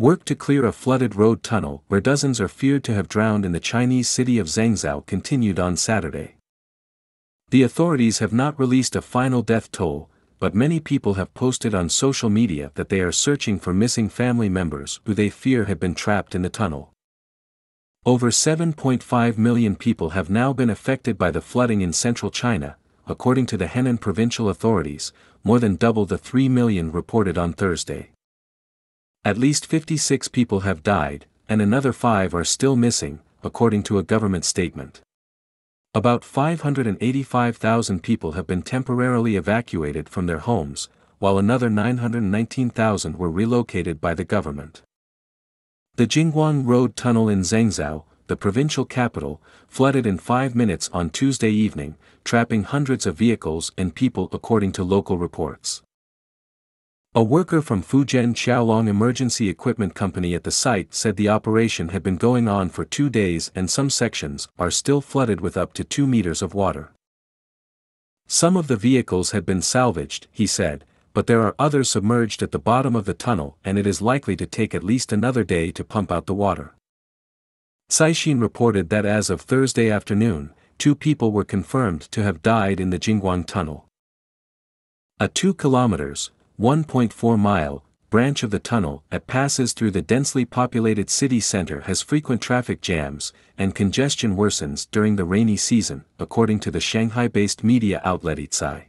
Work to clear a flooded road tunnel where dozens are feared to have drowned in the Chinese city of Zhangzhou continued on Saturday. The authorities have not released a final death toll, but many people have posted on social media that they are searching for missing family members who they fear have been trapped in the tunnel. Over 7.5 million people have now been affected by the flooding in central China, according to the Henan provincial authorities, more than double the 3 million reported on Thursday. At least 56 people have died, and another five are still missing, according to a government statement. About 585,000 people have been temporarily evacuated from their homes, while another 919,000 were relocated by the government. The Jingguang Road Tunnel in Zhengzhou, the provincial capital, flooded in five minutes on Tuesday evening, trapping hundreds of vehicles and people according to local reports. A worker from Fujian Xiaolong Emergency Equipment Company at the site said the operation had been going on for two days and some sections are still flooded with up to 2 meters of water. Some of the vehicles had been salvaged, he said, but there are others submerged at the bottom of the tunnel and it is likely to take at least another day to pump out the water. Caixin reported that as of Thursday afternoon, two people were confirmed to have died in the Jingguang Tunnel. A 2 kilometers 1.4-mile, branch of the tunnel that passes through the densely populated city center has frequent traffic jams, and congestion worsens during the rainy season, according to the Shanghai-based media outlet Itzai.